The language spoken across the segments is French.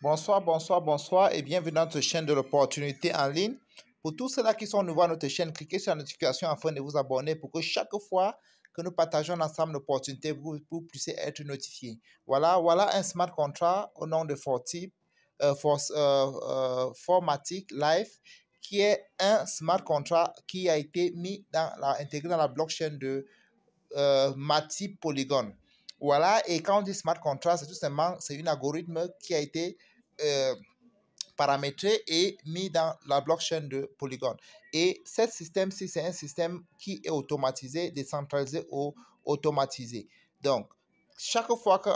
Bonsoir, bonsoir, bonsoir et bienvenue dans notre chaîne de l'opportunité en ligne. Pour tous ceux-là qui sont nouveaux à notre chaîne, cliquez sur la notification afin de vous abonner pour que chaque fois que nous partageons ensemble l'opportunité, vous, vous puissiez être notifié. Voilà, voilà un smart contract au nom de Fortip, euh, euh, euh, Formatic Life qui est un smart contract qui a été mis dans la, intégré dans la blockchain de euh, Matip Polygon. Voilà, et quand on dit smart contract, c'est tout simplement c'est un algorithme qui a été euh, paramétré et mis dans la blockchain de Polygon. Et ce système-ci, c'est un système qui est automatisé, décentralisé ou automatisé. Donc, chaque fois que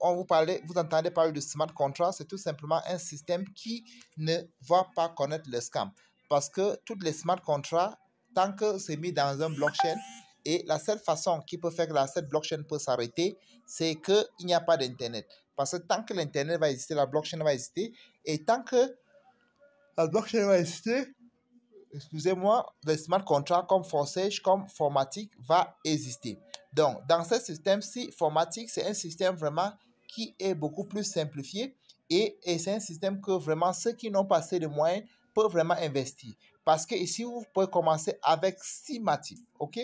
on vous parle, vous entendez parler de smart contract, c'est tout simplement un système qui ne va pas connaître le scam. Parce que tous les smart contracts, tant que c'est mis dans un blockchain, et la seule façon qui peut faire que la, cette blockchain peut s'arrêter, c'est qu'il n'y a pas d'Internet. Parce que tant que l'Internet va exister, la blockchain va exister. Et tant que la blockchain va exister, excusez-moi, le smart contract comme Forsage, comme formatique va exister. Donc, dans ce système-ci, formatique, c'est un système vraiment qui est beaucoup plus simplifié et, et c'est un système que vraiment ceux qui n'ont pas assez de moyens peuvent vraiment investir. Parce que ici, vous pouvez commencer avec 6 matières, OK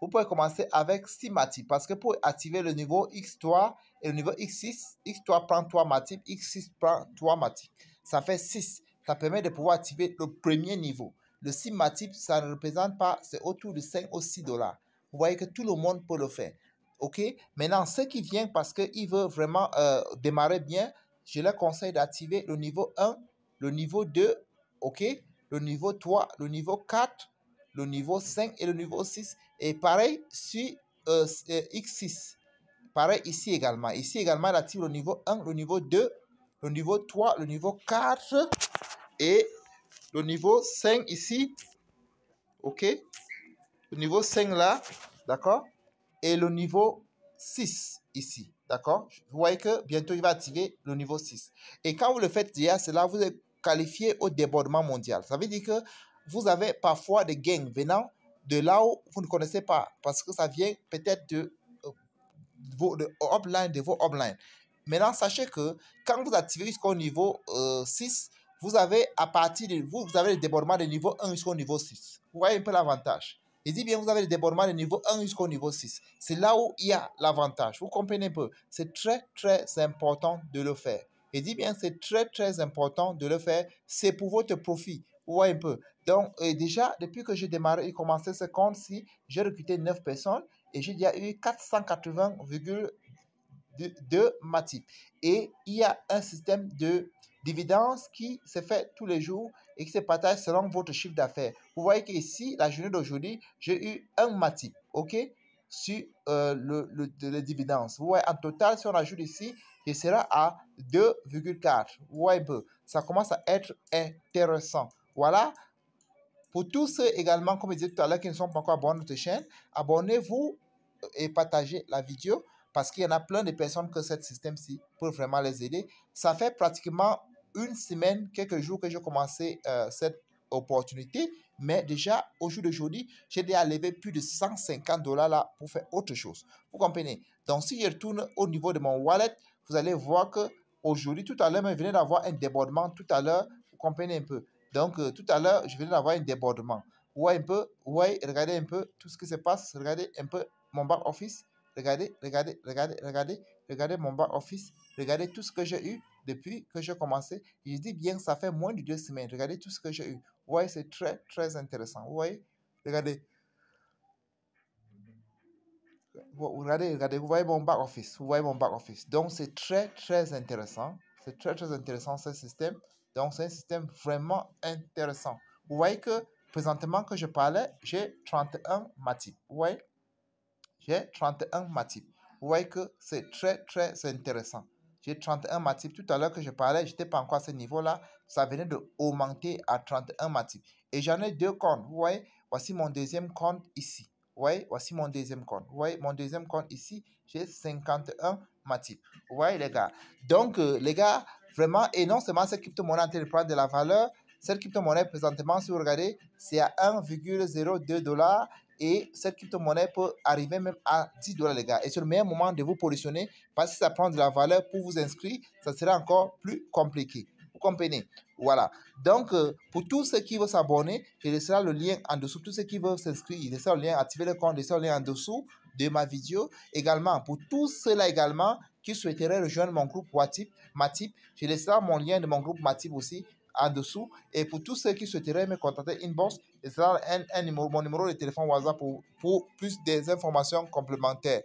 vous pouvez commencer avec 6 matières parce que pour activer le niveau X3 et le niveau X6, X3 prend 3 matières, X6 prend 3 matières. Ça fait 6. Ça permet de pouvoir activer le premier niveau. Le 6 matières, ça ne représente pas, c'est autour de 5 ou 6 dollars. Vous voyez que tout le monde peut le faire. OK Maintenant, ceux qui viennent parce qu'ils veulent vraiment euh, démarrer bien, je leur conseille d'activer le niveau 1, le niveau 2, OK Le niveau 3, le niveau 4, le niveau 5 et le niveau 6. Et pareil sur euh, euh, X6. Pareil ici également. Ici également, elle active le niveau 1, le niveau 2, le niveau 3, le niveau 4 et le niveau 5 ici. OK Le niveau 5 là, d'accord Et le niveau 6 ici, d'accord Vous voyez que bientôt, il va activer le niveau 6. Et quand vous le faites là cela vous est qualifié au débordement mondial. Ça veut dire que vous avez parfois des gains venant de là où vous ne connaissez pas, parce que ça vient peut-être de, euh, vos offline, de vos Maintenant, sachez que quand vous activez jusqu'au niveau 6, euh, vous avez à partir de vous, vous avez le débordement de niveau 1 jusqu'au niveau 6. Vous voyez un peu l'avantage. Il dit bien, vous avez le débordement de niveau 1 jusqu'au niveau 6. C'est là où il y a l'avantage. Vous comprenez un peu. C'est très, très important de le faire. Il dit bien, c'est très, très important de le faire. C'est pour votre profit. Vous un peu. Donc, euh, déjà, depuis que j'ai démarré, et commencé ce compte-ci, j'ai recruté 9 personnes et j'ai déjà eu 480,2 matip. Et il y a un système de dividendes qui se fait tous les jours et qui se partage selon votre chiffre d'affaires. Vous voyez qu'ici, la journée d'aujourd'hui, j'ai eu un matip, OK, sur euh, les dividendes. Vous voyez, en total, si on ajoute ici, il sera à 2,4. Vous peu, ça commence à être intéressant. Voilà. Pour tous ceux également, comme je disais tout à l'heure, qui ne sont pas encore abonnés à notre chaîne, abonnez-vous euh, et partagez la vidéo parce qu'il y en a plein de personnes que ce système-ci peut vraiment les aider. Ça fait pratiquement une semaine, quelques jours que j'ai commencé euh, cette opportunité, mais déjà au jour d'aujourd'hui, j'ai déjà levé plus de 150 dollars là pour faire autre chose. Vous comprenez Donc si je retourne au niveau de mon wallet, vous allez voir que aujourd'hui, tout à l'heure, je venais d'avoir un débordement tout à l'heure. Vous comprenez un peu donc, euh, tout à l'heure, je venais d'avoir un débordement. voyez un peu, ouais, regardez un peu tout ce qui se passe. Regardez un peu mon back office. Regardez, regardez, regardez, regardez, regardez mon back office. Regardez tout ce que j'ai eu depuis que j'ai commencé. je dis bien, ça fait moins de deux semaines. Regardez tout ce que j'ai eu. voyez, c'est très, très intéressant. voyez regardez. Regardez, regardez, vous voyez mon back office, vous voyez mon back office. Donc c'est très très intéressant, c'est très très intéressant ce système. Donc, c'est un système vraiment intéressant. Vous voyez que présentement que je parlais, j'ai 31 matip. Vous voyez J'ai 31 matip. Vous voyez que c'est très, très intéressant. J'ai 31 matip. Tout à l'heure que je parlais, je n'étais pas encore à ce niveau-là. Ça venait de augmenter à 31 matip. Et j'en ai deux comptes. Vous voyez Voici mon deuxième compte ici. Vous voyez Voici mon deuxième compte. Vous voyez mon deuxième compte ici J'ai 51 matip. Vous voyez, les gars Donc, euh, les gars, Vraiment, et non seulement cette crypto-monnaie prend de la valeur, cette crypto-monnaie présentement, si vous regardez, c'est à 1,02 dollars et cette crypto-monnaie peut arriver même à 10 dollars, les gars. Et c'est le meilleur moment de vous positionner parce que ça prend de la valeur pour vous inscrire, ça sera encore plus compliqué. Vous comprenez Voilà. Donc, euh, pour tous ceux qui veulent s'abonner, je laisserai le lien en dessous. Tous ceux qui veulent s'inscrire, je laisserai le lien, activer le compte, je laisserai le lien en dessous de ma vidéo. Également, pour tous ceux-là également qui souhaiteraient rejoindre mon groupe WhatsApp, Matip, je laisserai mon lien de mon groupe Matip aussi en dessous. Et pour tous ceux qui souhaiteraient me contacter inbox, il mon numéro de téléphone WhatsApp pour, pour plus des informations complémentaires.